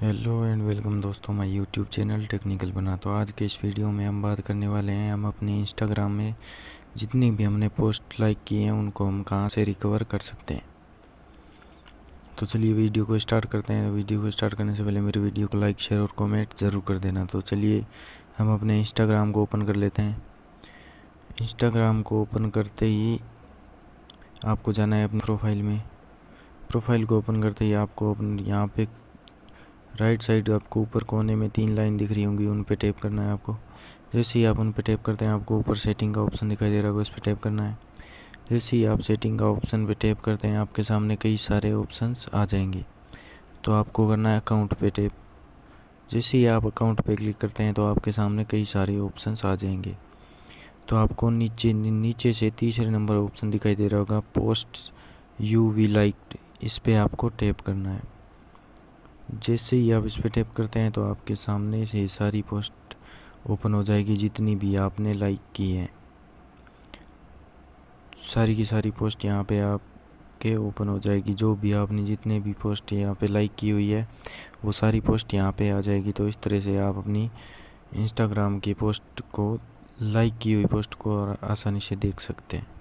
hello and welcome दोस्तों my YouTube channel technical बना तो आज के इस वीडियो में हम बात करने वाले हैं हम अपने इंस्टाग्राम में जितनी भी हमने पोस्ट लाइक की हैं उनको हम कहाँ से रिकवर कर सकते हैं तो चलिए वीडियो को स्टार्ट करते हैं वीडियो को स्टार्ट करने से पहले मेरे वीडियो को लाइक शेयर और कॉमेंट ज़रूर कर देना तो चलिए हम अपने इंस्टाग्राम को ओपन कर लेते हैं इंस्टाग्राम को ओपन करते ही आपको जाना है अपने प्रोफाइल में प्रोफाइल को ओपन करते ही आपको अपने यहाँ पर राइट साइड आपको ऊपर कोने में तीन लाइन दिख रही होंगी उन पर टैप करना है आपको जैसे ही आप उन पर टैप करते हैं आपको ऊपर सेटिंग का ऑप्शन दिखाई दे रहा होगा उस पर टैप करना है जैसे ही आप सेटिंग का ऑप्शन पे टैप करते हैं आपके सामने कई सारे ऑप्शंस आ जाएंगे तो आपको करना है अकाउंट पे टैप जैसे ही आप अकाउंट पे क्लिक करते हैं तो आपके सामने कई सारे ऑप्शंस आ जाएंगे तो आपको नीचे नीचे से तीसरे नंबर ऑप्शन दिखाई दे रहा होगा पोस्ट यू वी लाइक इस पर आपको टैप करना है जैसे ही आप इस पर टैप करते हैं तो आपके सामने से सारी पोस्ट ओपन हो जाएगी जितनी भी आपने लाइक की है सारी की सारी पोस्ट यहाँ पे आपके ओपन हो जाएगी जो भी आपने जितने भी पोस्ट यहाँ पे लाइक की हुई है वो सारी पोस्ट यहाँ पे आ जाएगी तो इस तरह से आप अपनी इंस्टाग्राम की पोस्ट को लाइक की हुई पोस्ट को आसानी से देख सकते हैं